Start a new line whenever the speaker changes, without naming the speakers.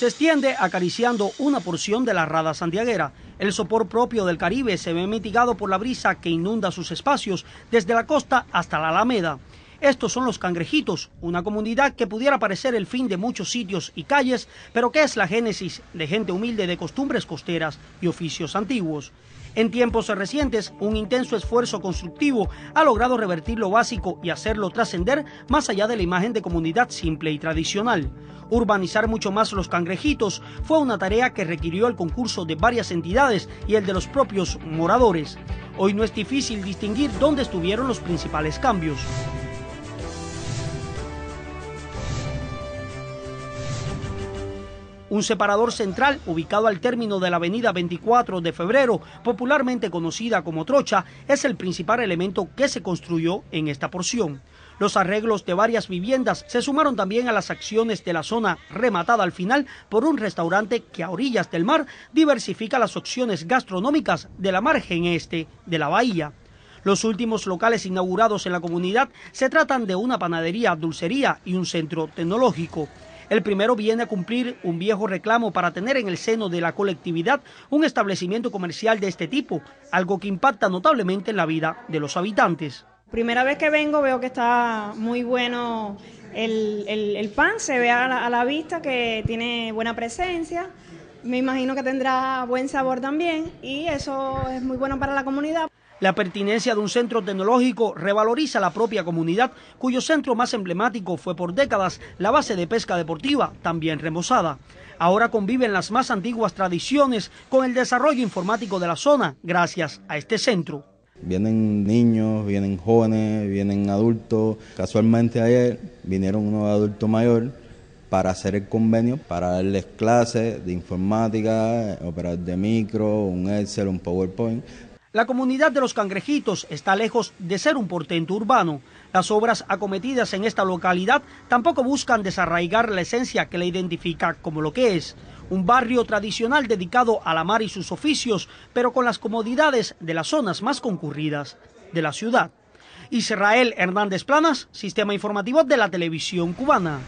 Se extiende acariciando una porción de la rada santiaguera. El sopor propio del Caribe se ve mitigado por la brisa que inunda sus espacios desde la costa hasta la Alameda. Estos son los cangrejitos, una comunidad que pudiera parecer el fin de muchos sitios y calles, pero que es la génesis de gente humilde de costumbres costeras y oficios antiguos. En tiempos recientes, un intenso esfuerzo constructivo ha logrado revertir lo básico y hacerlo trascender más allá de la imagen de comunidad simple y tradicional. Urbanizar mucho más los cangrejitos fue una tarea que requirió el concurso de varias entidades y el de los propios moradores. Hoy no es difícil distinguir dónde estuvieron los principales cambios. un separador central ubicado al término de la avenida 24 de febrero, popularmente conocida como Trocha, es el principal elemento que se construyó en esta porción. Los arreglos de varias viviendas se sumaron también a las acciones de la zona rematada al final por un restaurante que a orillas del mar diversifica las opciones gastronómicas de la margen este de la bahía. Los últimos locales inaugurados en la comunidad se tratan de una panadería, dulcería y un centro tecnológico. El primero viene a cumplir un viejo reclamo para tener en el seno de la colectividad un establecimiento comercial de este tipo, algo que impacta notablemente en la vida de los habitantes.
Primera vez que vengo veo que está muy bueno el, pan, se ve a la vista que tiene buena presencia me imagino que tendrá buen sabor también y eso es muy bueno para la comunidad.
La pertinencia de un centro tecnológico revaloriza la propia comunidad, cuyo centro más emblemático fue por décadas la base de pesca deportiva, también remozada. Ahora conviven las más antiguas tradiciones con el desarrollo informático de la zona, gracias a este centro.
Vienen niños, vienen jóvenes, vienen adultos. Casualmente ayer vinieron unos adultos mayores para hacer el convenio, para darles clases de informática, operar de micro, un Excel, un PowerPoint.
La comunidad de los cangrejitos está lejos de ser un portento urbano. Las obras acometidas en esta localidad tampoco buscan desarraigar la esencia que la identifica como lo que es, un barrio tradicional dedicado a la mar y sus oficios, pero con las comodidades de las zonas más concurridas de la ciudad. Israel Hernández Planas, Sistema Informativo de la Televisión Cubana.